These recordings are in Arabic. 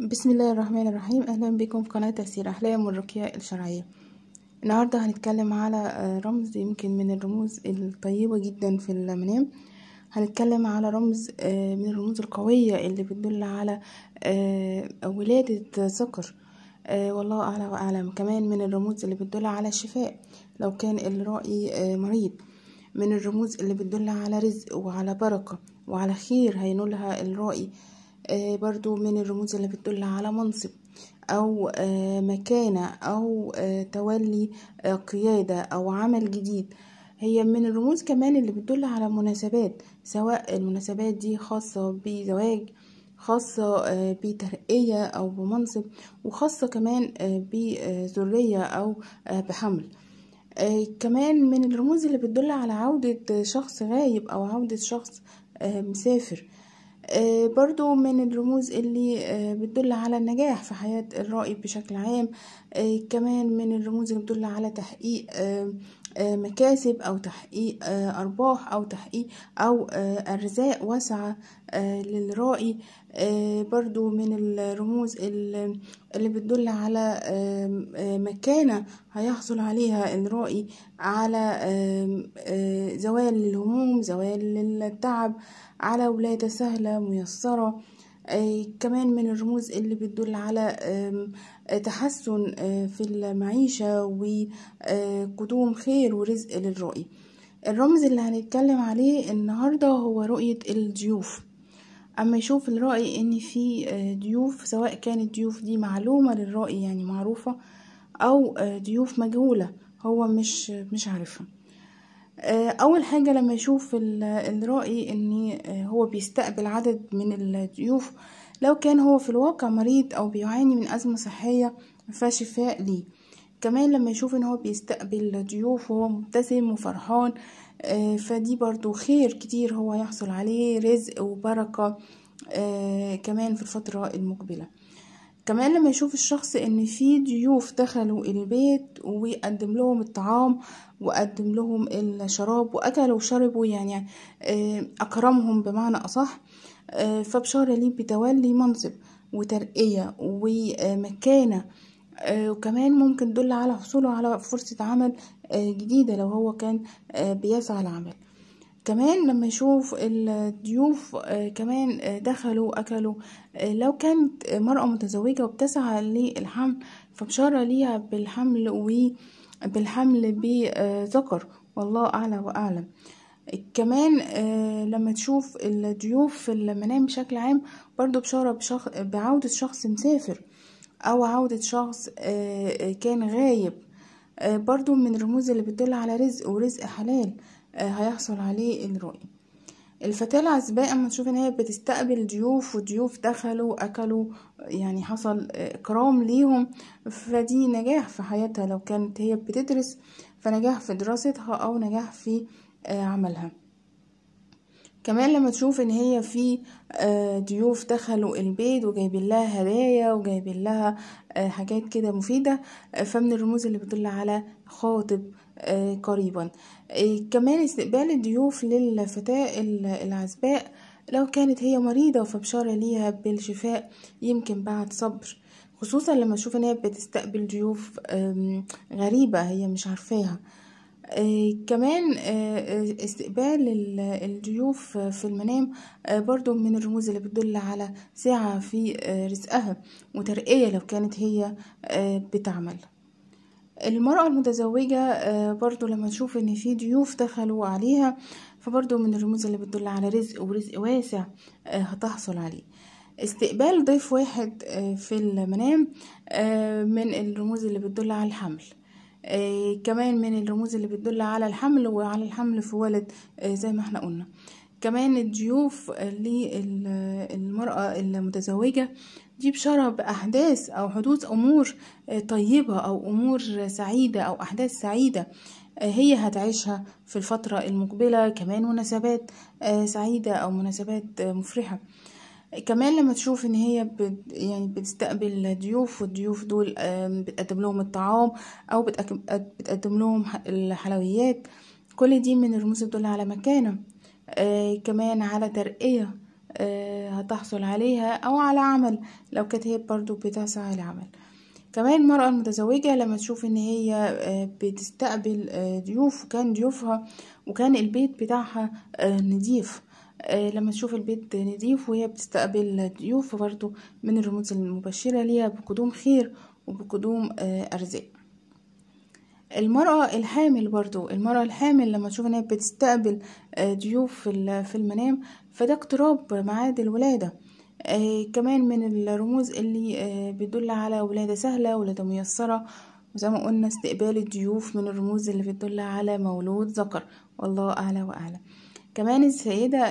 بسم الله الرحمن الرحيم اهلا بكم في قناه تفسير احلام والرقيه الشرعيه النهارده هنتكلم على رمز يمكن من الرموز الطيبه جدا في المنام هنتكلم على رمز آه، من الرموز القويه اللي بتدل على آه، ولاده ذكر آه، والله اعلم واعلم كمان من الرموز اللي بتدل على الشفاء لو كان الرأي مريض من الرموز اللي بتدل على رزق وعلى بركه وعلى خير هينولها الرأي آه، برضو من الرموز اللي بتدل على منصب أو آه، مكانة أو آه، تولي قيادة أو عمل جديد هي من الرموز كمان اللي بتدل على مناسبات سواء المناسبات دي خاصة بزواج خاصة بترقية أو بمنصب وخاصة كمان بذرية أو بحمل كمان من الرموز اللي بتدل على عودة شخص غايب أو عودة شخص مسافر آه، برضو من الرموز اللي آه، بتدل على النجاح في حياة الرائي بشكل عام آه، كمان من الرموز اللي بتدل على تحقيق مكاسب أو تحقيق أرباح أو تحقيق أو أرزاق واسعة للرائي برضو من الرموز اللي بتدل على مكانة هيحصل عليها الرائي على زوايا للهموم زوايا للتعب على ولادة سهلة ميسرة آه، كمان من الرموز اللي بتدل على تحسن آه، في المعيشة وقدوم آه، خير ورزق للرؤية الرمز اللي هنتكلم عليه النهاردة هو رؤية الضيوف اما يشوف الرأي ان في ضيوف سواء كانت ضيوف دي معلومة للرأي يعني معروفة او ضيوف مجهولة هو مش مش عارفها آه، اول حاجه لما يشوف الرائي ان آه، هو بيستقبل عدد من الضيوف لو كان هو في الواقع مريض او بيعاني من ازمه صحيه فشفاء شفاء ليه كمان لما يشوف ان هو بيستقبل ضيوف وهو مبتسم وفرحان آه، فدي برضو خير كتير هو يحصل عليه رزق وبركه كمان في الفتره المقبله كمان لما يشوف الشخص ان في ضيوف دخلوا البيت ويقدم لهم الطعام وقدم لهم الشراب واكلوا وشربوا يعني آه، اكرمهم بمعنى اصح آه، فبشاره ليه بتولي منصب وترقية ومكانة آه، وكمان ممكن تدل على حصوله على فرصة عمل جديدة لو هو كان بيسعى لعمل كمان لما يشوف الضيوف آه، كمان آه، دخلوا أكلوا آه، لو كانت مرأة متزوجة وبتسعى للحمل فبشارة ليها بالحمل وبالحمل بذكر والله أعلى وأعلم كمان لما تشوف الضيوف في المنام بشكل عام برضو بشارة بشخ... بعودة شخص مسافر أو عودة شخص كان غايب برضو من الرموز اللي بتدل على رزق ورزق حلال آه، هيحصل عليه الرؤية الفتاة العزباء اما تشوف ان هي بتستقبل ضيوف وضيوف دخلوا اكلوا يعني حصل اكرام ليهم فدي نجاح في حياتها لو كانت هي بتدرس فنجاح في دراستها او نجاح في آه، عملها كمان لما تشوف ان هي في آه، ضيوف دخلوا البيت وجايبين لها هدايا وجايبين لها آه، حاجات كده مفيده آه، فمن الرموز اللي بتدل على خاطب قريبا كمان استقبال الضيوف للفتاه العزباء لو كانت هي مريضه فبشاره ليها بالشفاء يمكن بعد صبر خصوصا لما تشوف ان هي بتستقبل ضيوف غريبه هي مش عارفاها آه، كمان آه، آه، استقبال الضيوف في المنام برضو من الرموز اللي بتدل على سعة في رزقها وترقية لو كانت هي بتعمل المرأة المتزوجة برضو لما تشوف ان في ضيوف دخلوا عليها فبرضو من الرموز اللي بتدل على رزق ورزق واسع هتحصل عليه استقبال ضيف واحد في المنام من الرموز اللي بتدل على الحمل آه، كمان من الرموز اللي بتدل على الحمل وعلى الحمل في ولد آه، زي ما احنا قلنا كمان الضيوف للمرأة المتزوجة دي بشارة بأحداث أو حدوث أمور آه، طيبة أو أمور سعيدة أو أحداث سعيدة هي هتعيشها في الفترة المقبلة كمان مناسبات سعيدة أو مناسبات مفرحة كمان لما تشوف ان هي بت يعني بتستقبل ضيوف والضيوف دول بتقدم لهم الطعام او بتقدم لهم الحلويات كل دي من الرموز بتدل على مكانه آه، كمان على ترقية آه، هتحصل عليها او على عمل لو كانت هي برضو بتسعى لعمل كمان المرأة المتزوجة لما تشوف ان هي آه، بتستقبل ضيوف وكان ضيوفها وكان البيت بتاعها نضيف آه، لما تشوف البيت نضيف وهي بتستقبل ضيوف برضو من الرموز المبشرة ليها بقدوم خير وبقدوم آه، أرزاق المرأة الحامل برضو المرأة الحامل لما تشوف انها بتستقبل آه، ضيوف في المنام فده اقتراب معاد الولادة كمان من الرموز اللي بتدل على ولادة سهلة ولادة ميسرة وزي ما قلنا استقبال الضيوف من الرموز اللي بتدل على مولود ذكر والله أعلى وأعلم كمان السيدة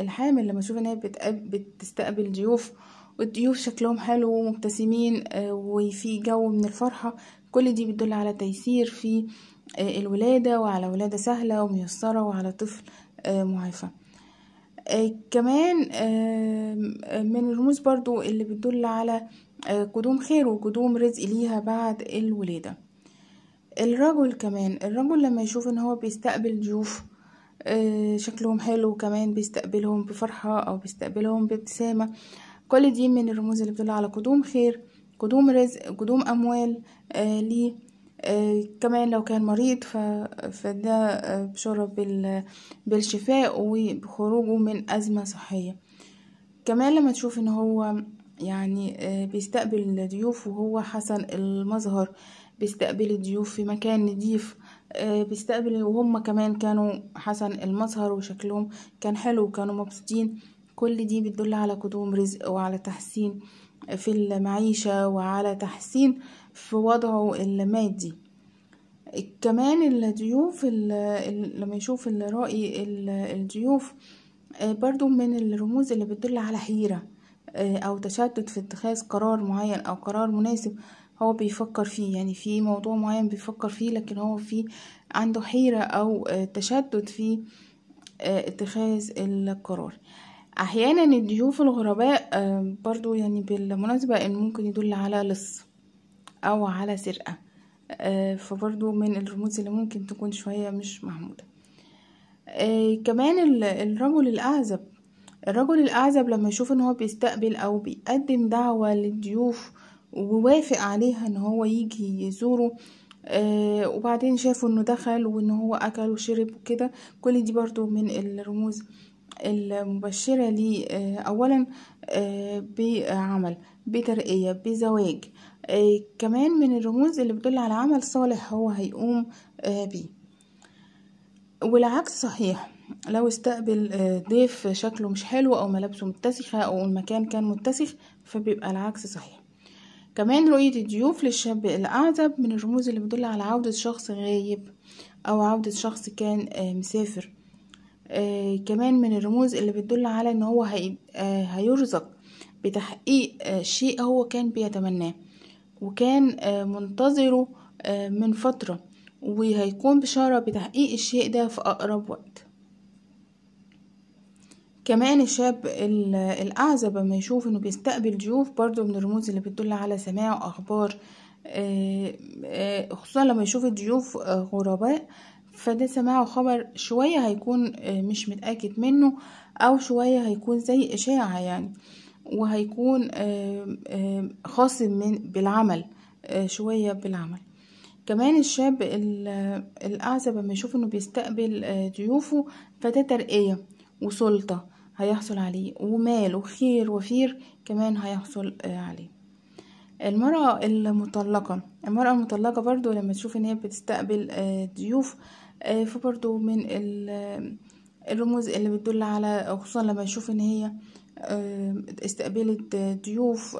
الحامل لما تشوف ان هي بتستقبل ضيوف والضيوف شكلهم حلو ومبتسمين آه، وفي جو من الفرحة كل دي بتدل على تيسير في آه، الولادة وعلى ولادة سهلة وميسرة وعلى طفل آه، معافى كمان من الرموز برضو اللي بتدل على قدوم خير وقدوم رزق ليها بعد الولادة الرجل كمان الرجل لما يشوف ان هو بيستقبل ضيوف آه، شكلهم حلو وكمان بيستقبلهم بفرحة أو بيستقبلهم بابتسامة كل دي من الرموز اللي بتدل على قدوم خير قدوم رزق قدوم أموال آه، لي ليه آه، كمان لو كان مريض فده آه بشرة بالشفاء وبخروجه من أزمة صحية كمان لما تشوف ان هو يعني بيستقبل ضيوف وهو حسن المظهر بيستقبل الضيوف في مكان نضيف آه، بيستقبل وهم كمان كانوا حسن المظهر وشكلهم كان حلو وكانوا مبسوطين كل دي بتدل على قدوم رزق وعلى تحسين في المعيشة وعلى تحسين في وضعه المادي كمان الضيوف لما يشوف الرأي الضيوف آه، برضو من الرموز اللي بتدل على حيرة آه، او تشتت في اتخاذ قرار معين او قرار مناسب هو بيفكر فيه يعني في موضوع معين بيفكر فيه لكن هو في عنده حيرة أو آه، تشدد في آه، اتخاذ القرار أحيانا الضيوف الغرباء آه، برضو يعني بالمناسبة إن ممكن يدل على لص أو على سرقة فبرضو من الرموز اللي ممكن تكون شوية مش محمودة كمان الرجل الأعزب الرجل الأعزب لما يشوف إن هو بيستقبل أو بيقدم دعوة للضيوف ووافق عليها ان هو يجي يزوره آه وبعدين شافوا انه دخل وان هو اكل وشرب وكده كل دي برضو من الرموز المبشرة لي آه اولا آه بعمل بترقية بزواج آه كمان من الرموز اللي بتدل على عمل صالح هو هيقوم آه بيه والعكس صحيح لو استقبل آه، ضيف شكله مش حلو او ملابسه متسخة او المكان كان متسخ فبيبقى العكس صحيح كمان رؤية الضيوف للشاب الأعزب من الرموز اللي بتدل على عودة شخص غايب أو عودة شخص كان آه، مسافر آه، كمان من الرموز اللي بتدل على إن هو آه، هيرزق بتحقيق شيء هو كان بيتمناه وكان منتظره من فترة وهيكون بشارة بتحقيق الشيء ده في أقرب وقت كمان الشاب الأعزب لما يشوف إنه بيستقبل ضيوف برضو من الرموز اللي بتدل على سماع وأخبار آه، آه، خصوصا لما يشوف الضيوف آه، غرباء فده سماع خبر شوية هيكون مش متأكد منه أو شوية هيكون زي إشاعة يعني وهيكون خاص من بالعمل شوية بالعمل كمان الشاب الأعزب لما يشوف إنه بيستقبل ضيوفه فده ترقية وسلطة هيحصل عليه ومال وخير وفير كمان هيحصل آه، عليه المرأة المطلقة المرأة المطلقة برضو لما تشوف ان هي بتستقبل آه، ضيوف آه، فبرضو من الرموز اللي بتدل على خصوصا لما تشوف ان هي استقبلت ضيوف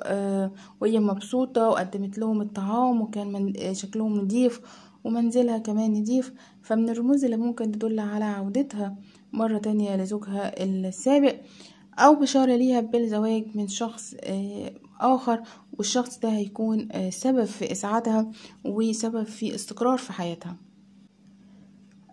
وهي مبسوطة وقدمت لهم الطعام وكان من شكلهم نضيف ومنزلها كمان نضيف فمن الرموز اللي ممكن تدل على عودتها مرة تانية لزوجها السابق أو بشارة ليها بالزواج من شخص آه، آخر والشخص ده هيكون آه، سبب في إسعادها وسبب في استقرار في حياتها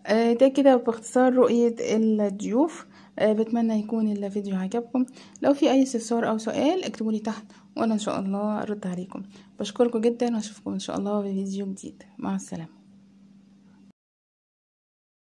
آه، ده كده باختصار رؤية الضيوف بتمنى يكون الفيديو عجبكم لو في أي استفسار أو سؤال اكتبولي تحت وأنا إن شاء الله أرد عليكم بشكركم جدا وأشوفكم إن شاء الله في فيديو جديد مع السلامة